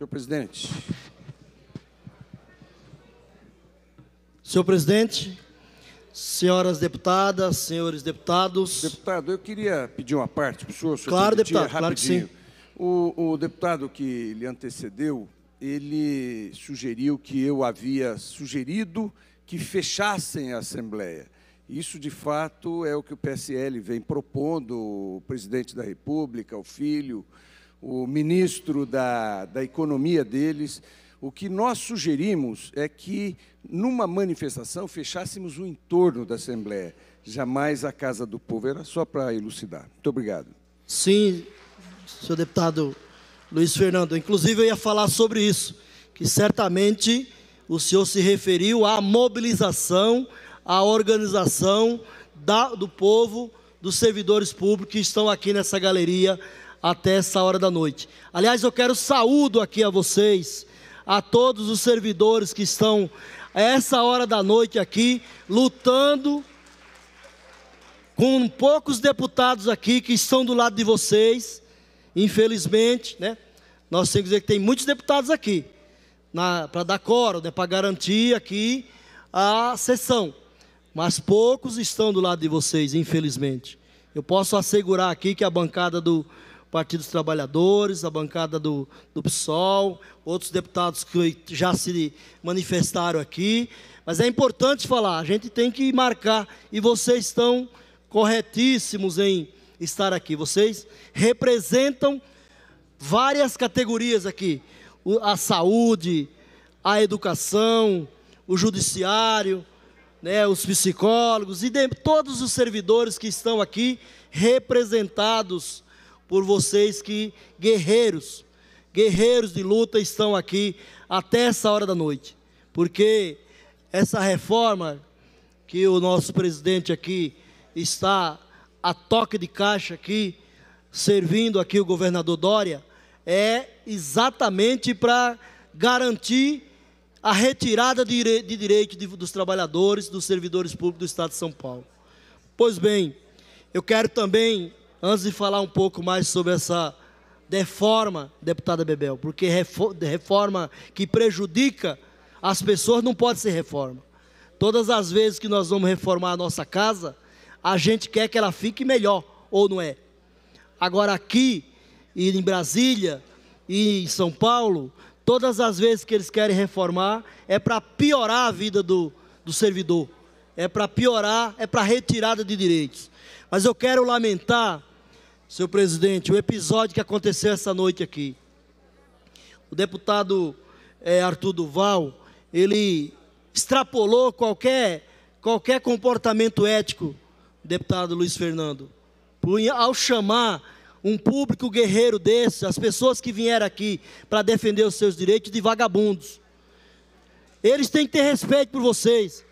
Senhor presidente. Senhor presidente, senhoras deputadas, senhores deputados. Deputado, eu queria pedir uma parte para o senhor. claro, deputado, rapidinho. claro que sim. O, o deputado que lhe antecedeu, ele sugeriu que eu havia sugerido que fechassem a Assembleia. Isso, de fato, é o que o PSL vem propondo, o presidente da República, o filho, o ministro da, da economia deles. O que nós sugerimos é que, numa manifestação, fechássemos o entorno da Assembleia, jamais a Casa do Povo. Era só para elucidar. Muito obrigado. Sim, senhor deputado Luiz Fernando. Inclusive, eu ia falar sobre isso, que certamente o senhor se referiu à mobilização, à organização da, do povo, dos servidores públicos que estão aqui nessa galeria até essa hora da noite. Aliás, eu quero saúdo aqui a vocês, a todos os servidores que estão a essa hora da noite aqui lutando com poucos deputados aqui que estão do lado de vocês. Infelizmente, né? Nós temos que dizer que tem muitos deputados aqui para dar coro, né, para garantir aqui a sessão. Mas poucos estão do lado de vocês, infelizmente. Eu posso assegurar aqui que a bancada do, Partido dos Trabalhadores, a bancada do, do PSOL, outros deputados que já se manifestaram aqui. Mas é importante falar, a gente tem que marcar, e vocês estão corretíssimos em estar aqui. Vocês representam várias categorias aqui: a saúde, a educação, o judiciário, né, os psicólogos e de, todos os servidores que estão aqui representados por vocês que guerreiros, guerreiros de luta estão aqui até essa hora da noite, porque essa reforma que o nosso presidente aqui está a toque de caixa aqui, servindo aqui o governador Dória, é exatamente para garantir a retirada de, direito dos trabalhadores, dos servidores públicos do Estado de São Paulo. Pois bem, eu quero também antes de falar um pouco mais sobre essa reforma, deputada Bebel, porque reforma que prejudica as pessoas não pode ser reforma. Todas as vezes que nós vamos reformar a nossa casa, a gente quer que ela fique melhor, ou não é? Agora aqui, e em Brasília, e em São Paulo, todas as vezes que eles querem reformar, é para piorar a vida do, do servidor, é para piorar, é para retirada de direitos. Mas eu quero lamentar senhor presidente, o episódio que aconteceu essa noite aqui. O deputado é, Arthur Duval, ele extrapolou qualquer, qualquer comportamento ético, deputado Luiz Fernando, ao chamar um público guerreiro desse, as pessoas que vieram aqui para defender os seus direitos de vagabundos. Eles têm que ter respeito por vocês.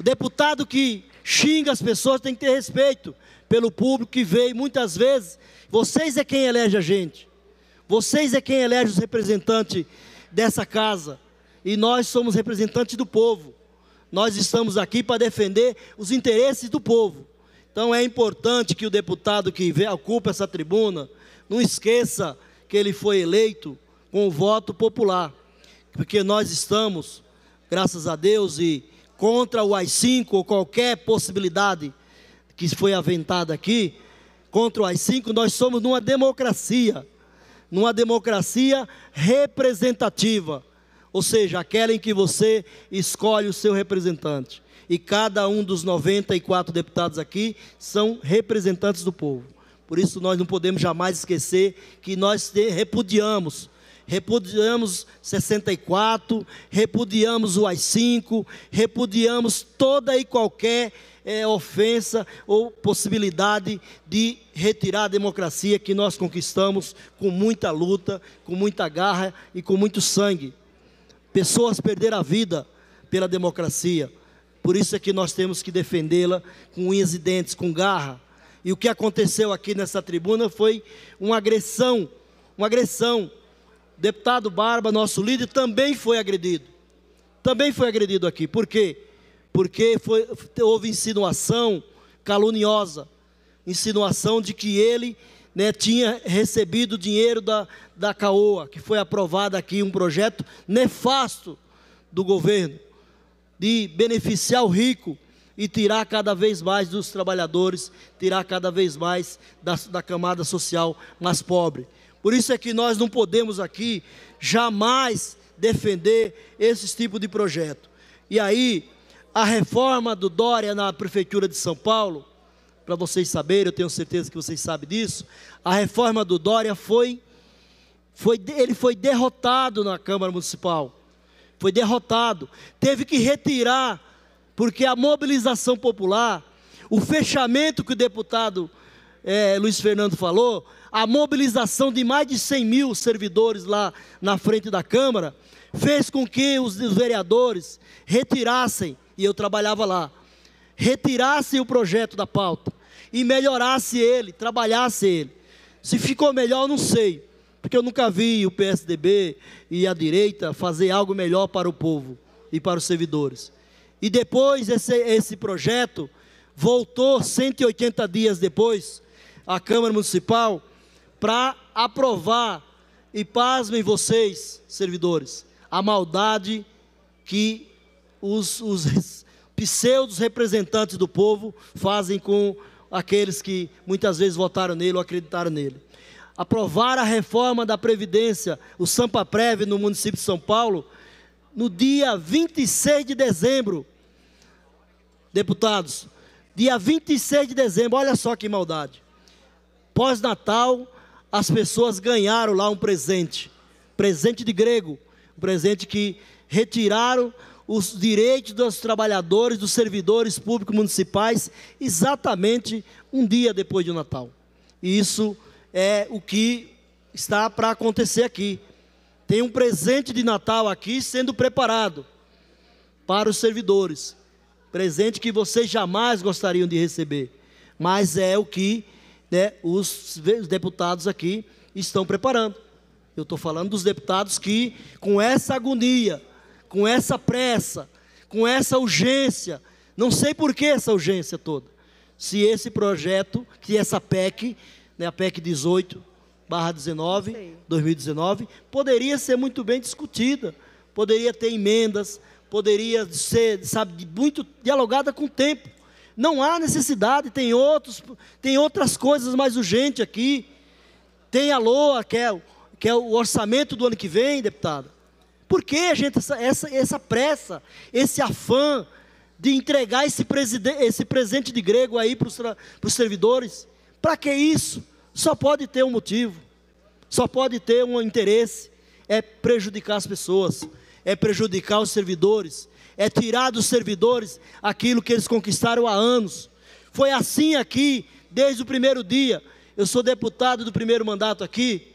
O deputado que xinga as pessoas tem que ter respeito pelo público que veio muitas vezes. Vocês é quem elege a gente. Vocês é quem elege os representantes dessa casa. E nós somos representantes do povo. Nós estamos aqui para defender os interesses do povo. Então é importante que o deputado que ocupa essa tribuna não esqueça que ele foi eleito com o voto popular. Porque nós estamos, graças a Deus, e contra o AI-5 ou qualquer possibilidade que foi aventada aqui, contra as cinco, nós somos numa democracia, numa democracia representativa, ou seja, aquela em que você escolhe o seu representante. E cada um dos 94 deputados aqui são representantes do povo. Por isso nós não podemos jamais esquecer que nós repudiamos repudiamos 64, repudiamos o AI-5, repudiamos toda e qualquer é, ofensa ou possibilidade de retirar a democracia que nós conquistamos com muita luta, com muita garra e com muito sangue. Pessoas perderam a vida pela democracia. Por isso é que nós temos que defendê-la com unhas e dentes, com garra. E o que aconteceu aqui nessa tribuna foi uma agressão, uma agressão deputado Barba, nosso líder, também foi agredido. Também foi agredido aqui. Por quê? Porque foi, houve insinuação caluniosa insinuação de que ele né, tinha recebido dinheiro da, da CAOA, que foi aprovado aqui um projeto nefasto do governo, de beneficiar o rico e tirar cada vez mais dos trabalhadores, tirar cada vez mais da, da camada social mais pobre. Por isso é que nós não podemos aqui jamais defender esse tipo de projeto. E aí, a reforma do Dória na prefeitura de São Paulo, para vocês saberem, eu tenho certeza que vocês sabem disso, a reforma do Dória foi foi ele foi derrotado na Câmara Municipal. Foi derrotado, teve que retirar porque a mobilização popular, o fechamento que o deputado é, Luiz Fernando falou, a mobilização de mais de 100 mil servidores lá na frente da Câmara, fez com que os vereadores retirassem, e eu trabalhava lá, retirassem o projeto da pauta e melhorasse ele, trabalhasse ele. Se ficou melhor, eu não sei, porque eu nunca vi o PSDB e a direita fazer algo melhor para o povo e para os servidores. E depois esse, esse projeto voltou 180 dias depois à Câmara Municipal para aprovar, e pasmem vocês, servidores, a maldade que os, os pseudos representantes do povo fazem com aqueles que muitas vezes votaram nele ou acreditaram nele. Aprovar a reforma da Previdência, o Sampa Preve, no município de São Paulo, no dia 26 de dezembro. Deputados, dia 26 de dezembro, olha só que maldade. Pós-Natal, as pessoas ganharam lá um presente, presente de grego, um presente que retiraram os direitos dos trabalhadores, dos servidores públicos municipais, exatamente um dia depois do Natal. E isso é o que está para acontecer aqui. Tem um presente de Natal aqui sendo preparado para os servidores. Presente que vocês jamais gostariam de receber, mas é o que né, os deputados aqui estão preparando. Eu estou falando dos deputados que, com essa agonia, com essa pressa, com essa urgência, não sei por que essa urgência toda, se esse projeto, que essa PEC, né, a PEC 18, barra 19, Sim. 2019, poderia ser muito bem discutida, poderia ter emendas, poderia ser, sabe, muito dialogada com o tempo. Não há necessidade, tem, outros, tem outras coisas mais urgentes aqui. Tem a LOA, que é, que é o orçamento do ano que vem, deputada. Por que, gente, essa, essa, essa pressa, esse afã de entregar esse, esse presente de grego aí para os servidores? Para que isso? Só pode ter um motivo, só pode ter um interesse: é prejudicar as pessoas, é prejudicar os servidores, é tirar dos servidores aquilo que eles conquistaram há anos. Foi assim aqui, desde o primeiro dia. Eu sou deputado do primeiro mandato aqui,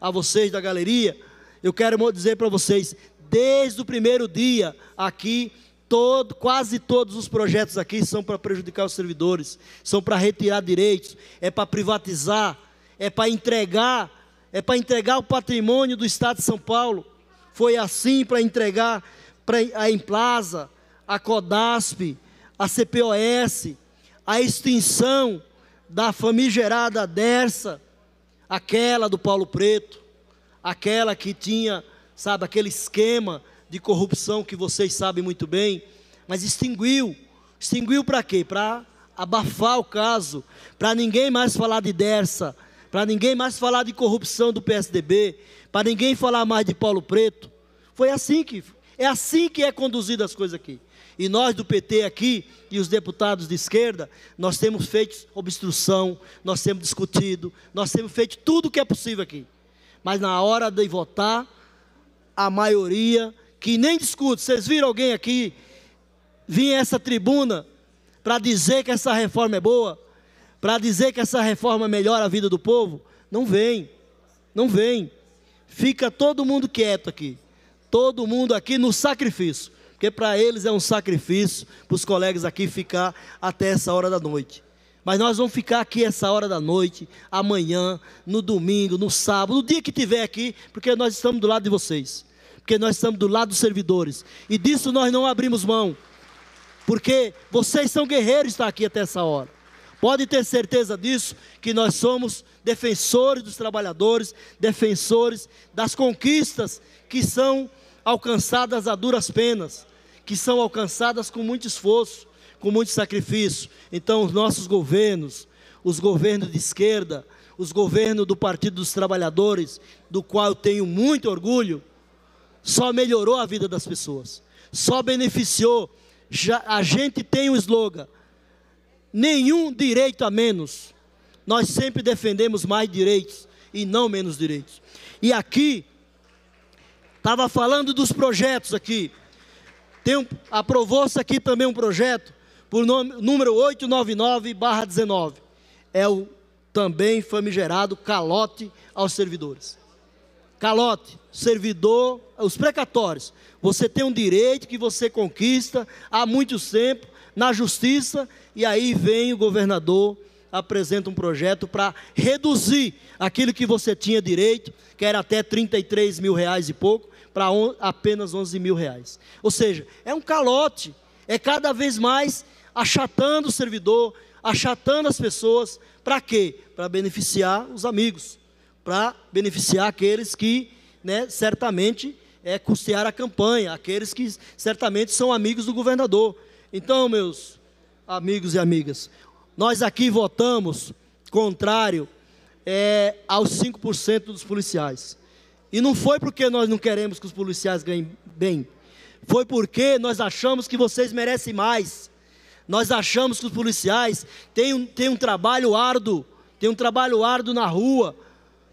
a vocês da galeria. Eu quero dizer para vocês, desde o primeiro dia aqui, todo, quase todos os projetos aqui são para prejudicar os servidores, são para retirar direitos, é para privatizar, é para entregar, é para entregar o patrimônio do Estado de São Paulo. Foi assim para entregar para a Emplaza, a CODASP, a CPOS, a extinção da famigerada Dersa, aquela do Paulo Preto, aquela que tinha, sabe, aquele esquema de corrupção que vocês sabem muito bem, mas extinguiu. Extinguiu para quê? Para abafar o caso, para ninguém mais falar de Dersa, para ninguém mais falar de corrupção do PSDB, para ninguém falar mais de Paulo Preto. Foi assim que é assim que é conduzida as coisas aqui. E nós do PT aqui e os deputados de esquerda, nós temos feito obstrução, nós temos discutido, nós temos feito tudo o que é possível aqui. Mas na hora de votar, a maioria que nem discute. Vocês viram alguém aqui vir a essa tribuna para dizer que essa reforma é boa? Para dizer que essa reforma melhora a vida do povo? Não vem. Não vem. Fica todo mundo quieto aqui todo mundo aqui no sacrifício, porque para eles é um sacrifício, para os colegas aqui ficar até essa hora da noite. Mas nós vamos ficar aqui essa hora da noite, amanhã, no domingo, no sábado, no dia que tiver aqui, porque nós estamos do lado de vocês, porque nós estamos do lado dos servidores, e disso nós não abrimos mão, porque vocês são guerreiros estar aqui até essa hora. Pode ter certeza disso, que nós somos defensores dos trabalhadores, defensores das conquistas que são alcançadas a duras penas, que são alcançadas com muito esforço, com muito sacrifício. Então, os nossos governos, os governos de esquerda, os governos do Partido dos Trabalhadores, do qual eu tenho muito orgulho, só melhorou a vida das pessoas, só beneficiou. Já, a gente tem um slogan: nenhum direito a menos. Nós sempre defendemos mais direitos e não menos direitos. E aqui, estava falando dos projetos aqui. Um, Aprovou-se aqui também um projeto, por nome, número 899-19. É o também famigerado calote aos servidores calote, servidor, os precatórios. Você tem um direito que você conquista há muito tempo na justiça, e aí vem o governador, apresenta um projeto para reduzir aquilo que você tinha direito, que era até 33 mil reais e pouco, para apenas 11 mil reais. Ou seja, é um calote, é cada vez mais achatando o servidor, achatando as pessoas, para quê? Para beneficiar os amigos para beneficiar aqueles que né, certamente é, custearam a campanha, aqueles que certamente são amigos do governador. Então, meus amigos e amigas, nós aqui votamos contrário é, aos 5% dos policiais. E não foi porque nós não queremos que os policiais ganhem bem, foi porque nós achamos que vocês merecem mais. Nós achamos que os policiais têm um, têm um trabalho árduo, têm um trabalho árduo na rua,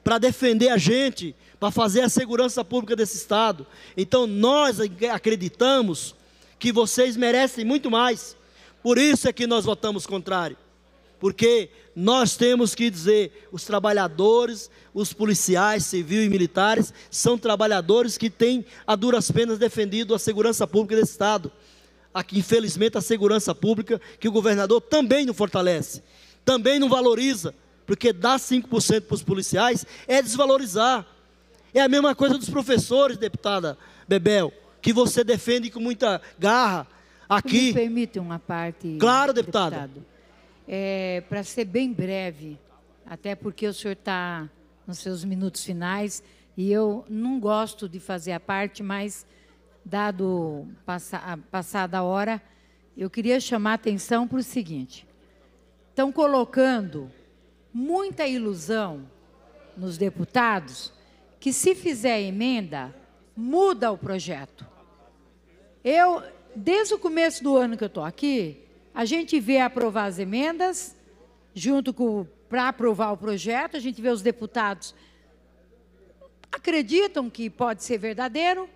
para defender a gente, para fazer a segurança pública desse Estado. Então nós acreditamos que vocês merecem muito mais. Por isso é que nós votamos contrário. Porque nós temos que dizer: os trabalhadores, os policiais, civis e militares, são trabalhadores que têm a duras penas defendido a segurança pública desse Estado. Aqui, infelizmente, a segurança pública que o governador também não fortalece, também não valoriza porque dar 5% para os policiais é desvalorizar. É a mesma coisa dos professores, deputada Bebel, que você defende com muita garra aqui. Me permite uma parte. Claro, deputada. Deputado. É, para ser bem breve, até porque o senhor está nos seus minutos finais e eu não gosto de fazer a parte, mas dado passa, passada a hora, eu queria chamar a atenção para o seguinte: estão colocando muita ilusão nos deputados que, se fizer emenda, muda o projeto. Eu, desde o começo do ano que eu estou aqui, a gente vê aprovar as emendas, junto com para aprovar o projeto, a gente vê os deputados acreditam que pode ser verdadeiro,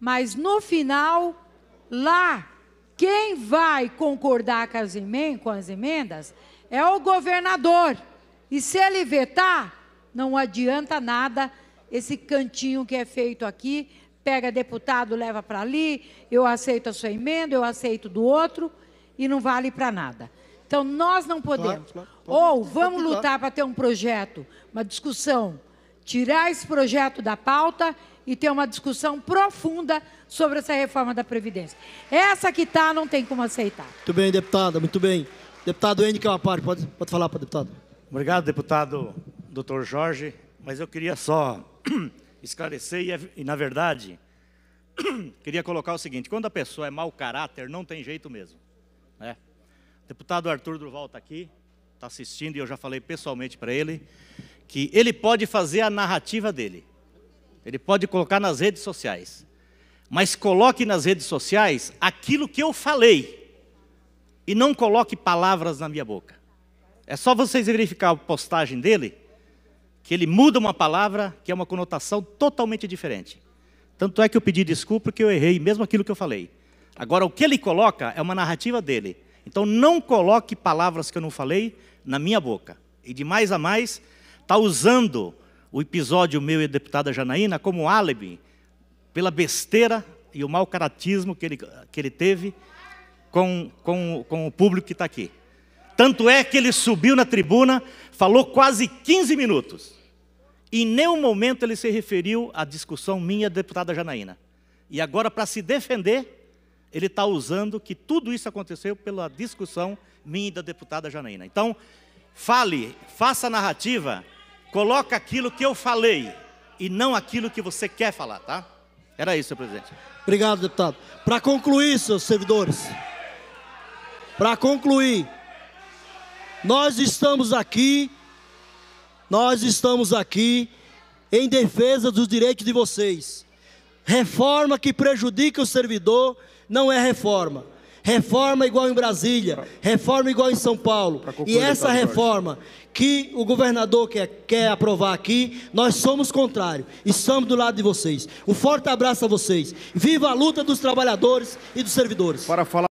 mas no final, lá, quem vai concordar com as emendas é o governador. E se ele vetar, não adianta nada esse cantinho que é feito aqui. Pega deputado, leva para ali, eu aceito a sua emenda, eu aceito do outro, e não vale para nada. Então, nós não podemos. Claro, claro, claro. Ou vamos lutar para ter um projeto, uma discussão, tirar esse projeto da pauta e ter uma discussão profunda sobre essa reforma da Previdência. Essa que está, não tem como aceitar. Muito bem, deputada, muito bem. Deputado Henrique Calapari, pode, pode falar para o deputado. Obrigado, deputado Dr. Jorge, mas eu queria só esclarecer é, e, na verdade, queria colocar o seguinte, quando a pessoa é mau caráter, não tem jeito mesmo. Né? O deputado Arthur Durval está aqui, está assistindo, e eu já falei pessoalmente para ele, que ele pode fazer a narrativa dele, ele pode colocar nas redes sociais, mas coloque nas redes sociais aquilo que eu falei, e não coloque palavras na minha boca. É só vocês verificar a postagem dele, que ele muda uma palavra que é uma conotação totalmente diferente. Tanto é que eu pedi desculpa porque eu errei mesmo aquilo que eu falei. Agora, o que ele coloca é uma narrativa dele. Então, não coloque palavras que eu não falei na minha boca. E de mais a mais, está usando o episódio meu e a deputada Janaína como álibi pela besteira e o mau caratismo que ele, que ele teve com, com, com o público que está aqui. Tanto é que ele subiu na tribuna, falou quase 15 minutos. E em nenhum momento ele se referiu à discussão minha, deputada Janaína. E agora, para se defender, ele está usando que tudo isso aconteceu pela discussão minha e da deputada Janaína. Então, fale, faça a narrativa, coloca aquilo que eu falei e não aquilo que você quer falar, tá? Era isso, senhor presidente. Obrigado, deputado. Para concluir, seus servidores. Para concluir, nós estamos aqui, nós estamos aqui em defesa dos direitos de vocês. Reforma que prejudica o servidor não é reforma. Reforma igual em Brasília, reforma igual em São Paulo. E essa reforma que o governador quer, quer aprovar aqui, nós somos contrários. Estamos do lado de vocês. Um forte abraço a vocês. Viva a luta dos trabalhadores e dos servidores. Para falar